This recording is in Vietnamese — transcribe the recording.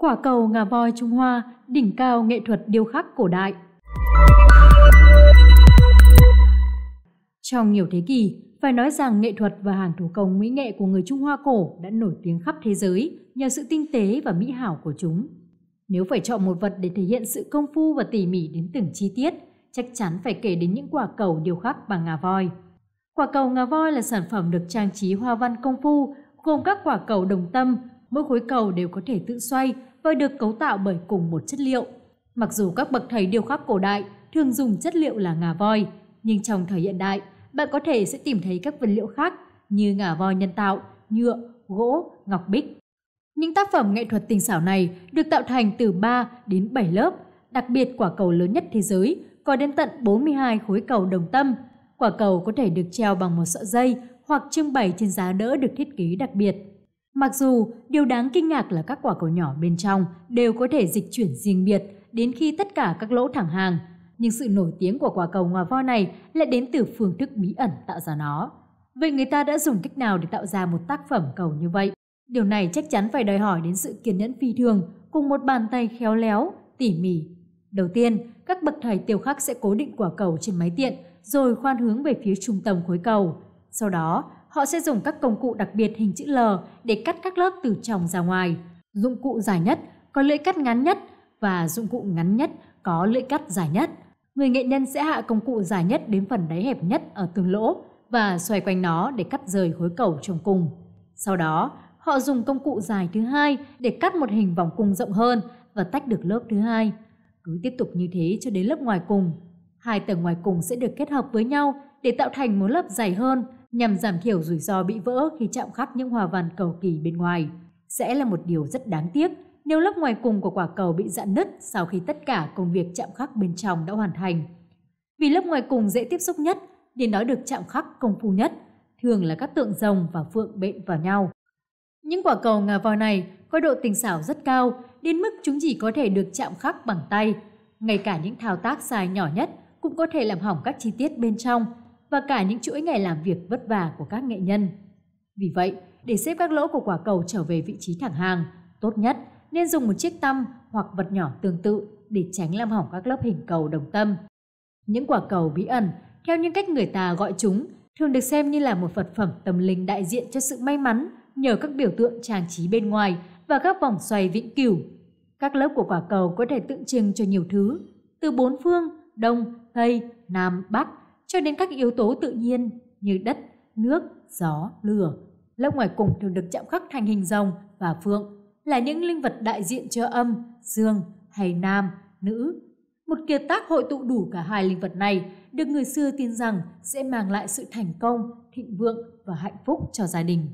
quả cầu ngà voi Trung Hoa, đỉnh cao nghệ thuật điêu khắc cổ đại. Trong nhiều thế kỷ, phải nói rằng nghệ thuật và hàng thủ công mỹ nghệ của người Trung Hoa cổ đã nổi tiếng khắp thế giới nhờ sự tinh tế và mỹ hảo của chúng. Nếu phải chọn một vật để thể hiện sự công phu và tỉ mỉ đến từng chi tiết, chắc chắn phải kể đến những quả cầu điêu khắc bằng ngà voi. Quả cầu ngà voi là sản phẩm được trang trí hoa văn công phu, gồm các quả cầu đồng tâm, mỗi khối cầu đều có thể tự xoay và được cấu tạo bởi cùng một chất liệu. Mặc dù các bậc thầy điêu khắc cổ đại thường dùng chất liệu là ngà voi, nhưng trong thời hiện đại, bạn có thể sẽ tìm thấy các vật liệu khác như ngà voi nhân tạo, nhựa, gỗ, ngọc bích. Những tác phẩm nghệ thuật tinh xảo này được tạo thành từ 3 đến 7 lớp, đặc biệt quả cầu lớn nhất thế giới có đến tận 42 khối cầu đồng tâm. Quả cầu có thể được treo bằng một sợi dây hoặc trưng bày trên giá đỡ được thiết kế đặc biệt. Mặc dù điều đáng kinh ngạc là các quả cầu nhỏ bên trong đều có thể dịch chuyển riêng biệt đến khi tất cả các lỗ thẳng hàng, nhưng sự nổi tiếng của quả cầu ngà voi này lại đến từ phương thức bí ẩn tạo ra nó. Vậy người ta đã dùng cách nào để tạo ra một tác phẩm cầu như vậy? Điều này chắc chắn phải đòi hỏi đến sự kiên nhẫn phi thường cùng một bàn tay khéo léo, tỉ mỉ. Đầu tiên, các bậc thầy tiêu khắc sẽ cố định quả cầu trên máy tiện rồi khoan hướng về phía trung tâm khối cầu. Sau đó, họ sẽ dùng các công cụ đặc biệt hình chữ L để cắt các lớp từ trong ra ngoài. Dụng cụ dài nhất có lưỡi cắt ngắn nhất và dụng cụ ngắn nhất có lưỡi cắt dài nhất. Người nghệ nhân sẽ hạ công cụ dài nhất đến phần đáy hẹp nhất ở từng lỗ và xoay quanh nó để cắt rời khối cầu trong cùng. Sau đó, họ dùng công cụ dài thứ hai để cắt một hình vòng cung rộng hơn và tách được lớp thứ hai. Cứ tiếp tục như thế cho đến lớp ngoài cùng. Hai tầng ngoài cùng sẽ được kết hợp với nhau để tạo thành một lớp dày hơn nhằm giảm thiểu rủi ro bị vỡ khi chạm khắc những hoa văn cầu kỳ bên ngoài. Sẽ là một điều rất đáng tiếc nếu lớp ngoài cùng của quả cầu bị dạn nứt sau khi tất cả công việc chạm khắc bên trong đã hoàn thành. Vì lớp ngoài cùng dễ tiếp xúc nhất nên nó được chạm khắc công phu nhất, thường là các tượng rồng và phượng bện vào nhau. Những quả cầu ngà voi này có độ tình xảo rất cao, đến mức chúng chỉ có thể được chạm khắc bằng tay. Ngay cả những thao tác sai nhỏ nhất cũng có thể làm hỏng các chi tiết bên trong – và cả những chuỗi ngày làm việc vất vả của các nghệ nhân. Vì vậy, để xếp các lỗ của quả cầu trở về vị trí thẳng hàng, tốt nhất nên dùng một chiếc tăm hoặc vật nhỏ tương tự để tránh làm hỏng các lớp hình cầu đồng tâm. Những quả cầu bí ẩn, theo những cách người ta gọi chúng, thường được xem như là một vật phẩm tâm linh đại diện cho sự may mắn nhờ các biểu tượng trang trí bên ngoài và các vòng xoay vĩnh cửu. Các lớp của quả cầu có thể tượng trưng cho nhiều thứ, từ bốn phương, đông, tây, nam, bắc cho nên các yếu tố tự nhiên như đất, nước, gió, lửa. Lớp ngoài cùng thường được chạm khắc thành hình rồng và phượng, là những linh vật đại diện cho âm, dương hay nam, nữ. Một kiệt tác hội tụ đủ cả hai linh vật này được người xưa tin rằng sẽ mang lại sự thành công, thịnh vượng và hạnh phúc cho gia đình.